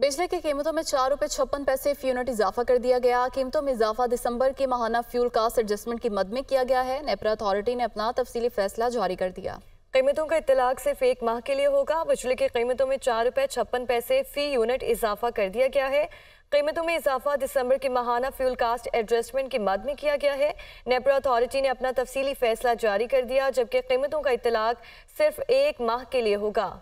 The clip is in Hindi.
बिजली की कीमतों में चार रुपये छप्पन पैसे फी यूनिट इजाफा कर दिया गया कीमतों में इजाफा दिसंबर के महाना फ्यूल कास्ट एडजस्टमेंट की मद में किया गया है नेपरा अथॉरिटी ने अपना तफसीली फैसला जारी कर दिया कीमतों का इतलाक सिर्फ एक माह के लिए होगा बिजली की कीमतों में चार रुपये छप्पन पैसे फी यूनिट इजाफा कर दिया गया है कीमतों में इजाफा दिसंबर के महाना फ्यूल कास्ट एडजस्टमेंट की मद में किया गया है नेपरा अथॉरिटी ने अपना तफसीली फैसला जारी कर दिया जबकि कीमतों का इतलाक सिर्फ एक माह के लिए होगा